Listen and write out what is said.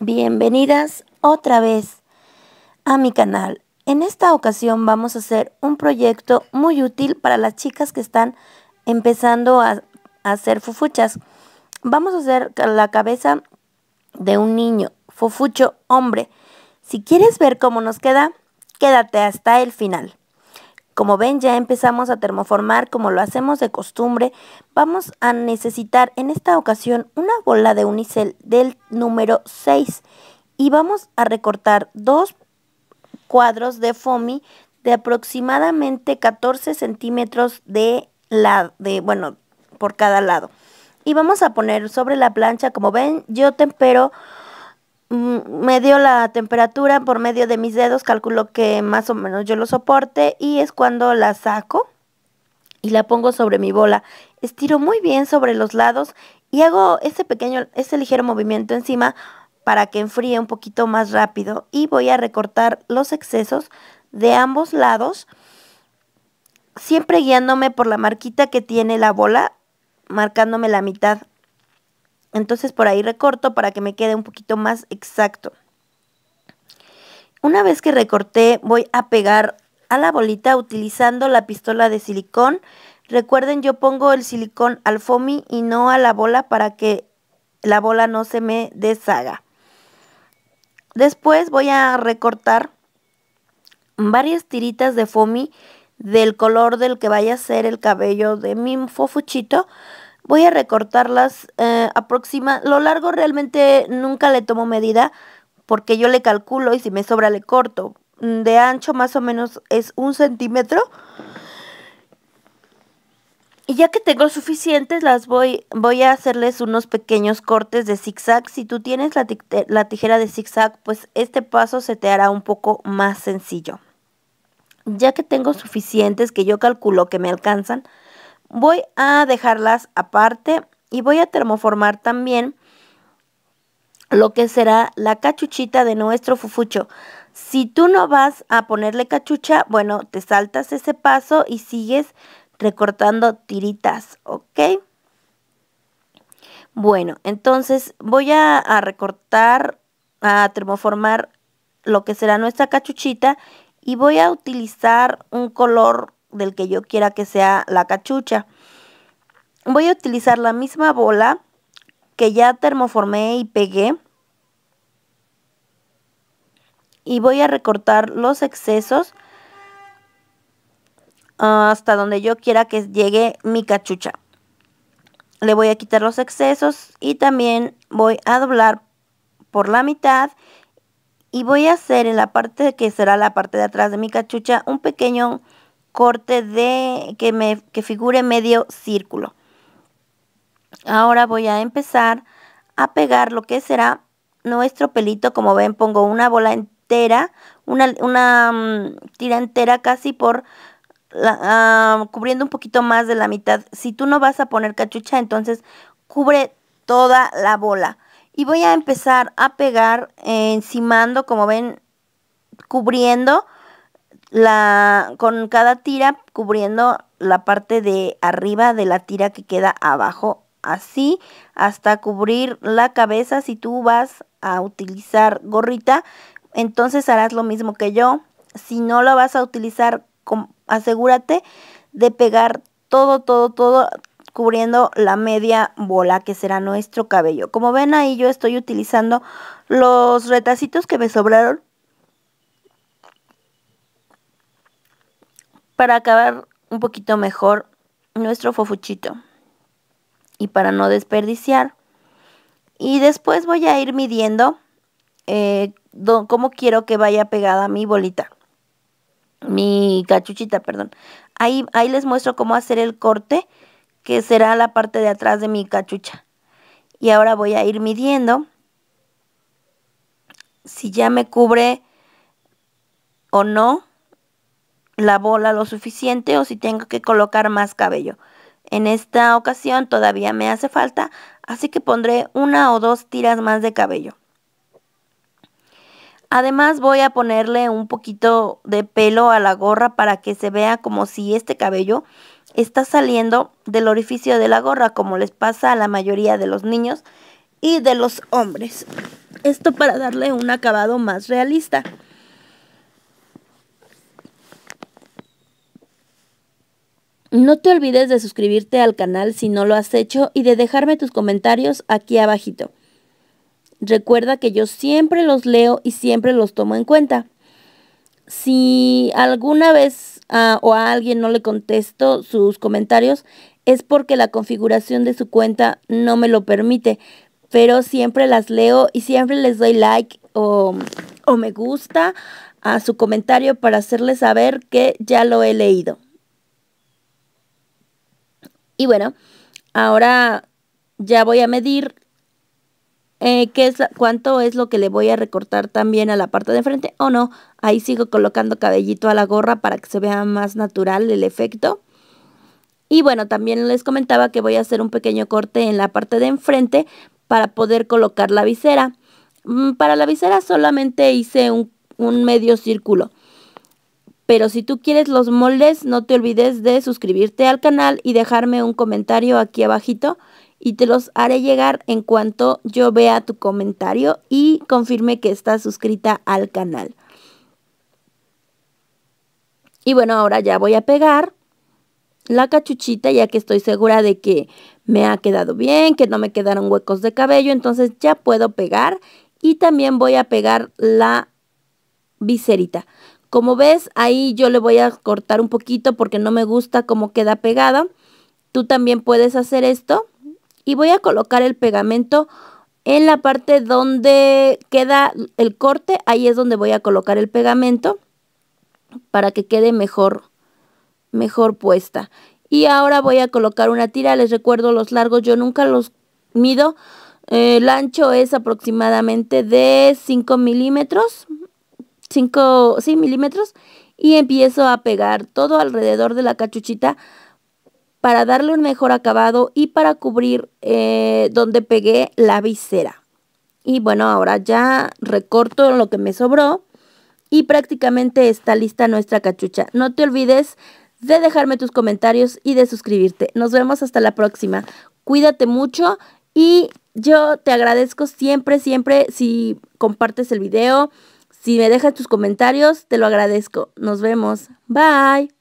Bienvenidas otra vez a mi canal. En esta ocasión vamos a hacer un proyecto muy útil para las chicas que están empezando a, hacer fufuchas. Vamos a hacer la cabeza de un niño, fufucho hombre. Si quieres ver cómo nos queda, quédate hasta el final. Como ven, ya empezamos a termoformar como lo hacemos de costumbre. Vamos a necesitar en esta ocasión una bola de unicel del número 6 y vamos a recortar dos cuadros de foamy de aproximadamente 14 centímetros de, la, de bueno, por cada lado. Y vamos a poner sobre la plancha, como ven, yo tempero Mm, me dio la temperatura por medio de mis dedos, calculo que más o menos yo lo soporte y es cuando la saco y la pongo sobre mi bola. Estiro muy bien sobre los lados y hago ese pequeño, ese ligero movimiento encima para que enfríe un poquito más rápido y voy a recortar los excesos de ambos lados, siempre guiándome por la marquita que tiene la bola, marcándome la mitad entonces por ahí recorto para que me quede un poquito más exacto. Una vez que recorté voy a pegar a la bolita utilizando la pistola de silicón. Recuerden yo pongo el silicón al foamy y no a la bola para que la bola no se me deshaga. Después voy a recortar varias tiritas de foamy del color del que vaya a ser el cabello de mi fofuchito voy a recortarlas eh, Lo largo realmente nunca le tomo medida porque yo le calculo y si me sobra le corto. De ancho más o menos es un centímetro. Y ya que tengo suficientes, las voy, voy a hacerles unos pequeños cortes de zigzag. Si tú tienes la, la tijera de zigzag, pues este paso se te hará un poco más sencillo. Ya que tengo suficientes que yo calculo que me alcanzan, Voy a dejarlas aparte y voy a termoformar también lo que será la cachuchita de nuestro fufucho. Si tú no vas a ponerle cachucha, bueno, te saltas ese paso y sigues recortando tiritas, ¿ok? Bueno, entonces voy a, recortar, a termoformar lo que será nuestra cachuchita y voy a utilizar un color del que yo quiera que sea la cachucha. Voy a utilizar la misma bola que ya termoformé y pegué. Y voy a recortar los excesos ah, hasta donde yo quiera que llegue mi cachucha. Le voy a quitar los excesos y también voy a doblar por la mitad y voy a hacer en la parte que será la parte de atrás de mi cachucha un pequeño corte de que, me, que figure medio círculo. Ahora voy a empezar a pegar lo que será nuestro pelito. Como ven, pongo una bola entera, una, mm, tira entera casi por ah, cubriendo un poquito más de la mitad. Si tú no vas a poner cachucha, entonces cubre toda la bola. Y voy a empezar a pegar eh, encimando, como ven, cubriendo la, con cada tira cubriendo la parte de arriba de la tira que queda abajo, así hasta cubrir la cabeza. Si tú vas a utilizar gorrita, entonces harás lo mismo que yo. Si no lo vas a utilizar, asegúrate de pegar todo, todo, todo cubriendo la media bola que será nuestro cabello. Como ven ahí yo estoy utilizando los retacitos que me sobraron para acabar un poquito mejor nuestro fofuchito y para no desperdiciar. Y después voy a ir midiendo eh, cómo quiero que vaya pegada mi bolita, mi cachuchita, perdón. Ahí, ahí les muestro cómo hacer el corte, que será la parte de atrás de mi cachucha. Y ahora voy a ir midiendo si ya me cubre o no la bola lo suficiente o si tengo que colocar más cabello. En esta ocasión todavía me hace falta, así que pondré una o dos tiras más de cabello. Además voy a ponerle un poquito de pelo a la gorra para que se vea como si este cabello está saliendo del orificio de la gorra, como les pasa a la mayoría de los niños y de los hombres. Esto para darle un acabado más realista. No te olvides de suscribirte al canal si no lo has hecho y de dejarme tus comentarios aquí abajito. Recuerda que yo siempre los leo y siempre los tomo en cuenta. Si alguna vez ah, o a alguien no le contesto sus comentarios, es porque la configuración de su cuenta no me lo permite, pero siempre las leo y siempre les doy like o, o me gusta a su comentario para hacerles saber que ya lo he leído. Y bueno, ahora ya voy a medir eh, ¿qué es cuánto es lo que le voy a recortar también a la parte de frente o no. Ahí sigo colocando cabellito a la gorra para que se vea más natural el efecto. Y bueno, también les comentaba que voy a hacer un pequeño corte en la parte de enfrente para poder colocar la visera. Mm, para la visera solamente hice un medio círculo. Pero si tú quieres los moldes, no te olvides de suscribirte al canal y dejarme un comentario aquí abajito y te los haré llegar en cuanto yo vea tu comentario y confirme que estás suscrita al canal. Y bueno, ahora ya voy a pegar la cachuchita ya que estoy segura de que me ha quedado bien, que no me quedaron huecos de cabello, entonces ya puedo pegar y también voy a pegar la viserita. Como ves, ahí yo le voy a cortar un poquito porque no me gusta cómo queda pegada. Tú también puedes hacer esto. Y voy a colocar el pegamento en la parte donde queda el corte. Ahí es donde voy a colocar el pegamento para que quede mejor, mejor puesta. Y ahora voy a colocar una tira. Les recuerdo los largos, yo nunca los mido. Eh, el ancho es aproximadamente de 5 milímetros 5 milímetros y empiezo a pegar todo alrededor de la cachuchita para darle un mejor acabado y para cubrir eh, donde pegué la visera. Y bueno, ahora ya recorto lo que me sobró y prácticamente está lista nuestra cachucha. No te olvides de dejarme tus comentarios y de suscribirte. Nos vemos hasta la próxima. Cuídate mucho y yo te agradezco siempre, siempre si compartes el video, si me dejas tus comentarios, te lo agradezco. Nos vemos. Bye.